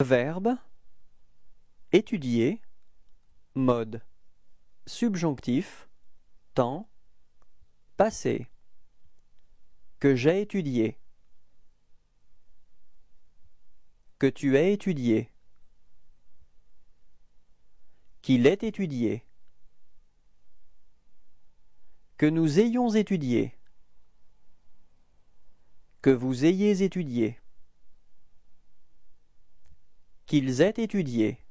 Verbe étudier mode subjonctif temps passé que j'ai étudié que tu as étudié qu'il ait étudié que nous ayons étudié que vous ayez étudié qu'ils aient étudié.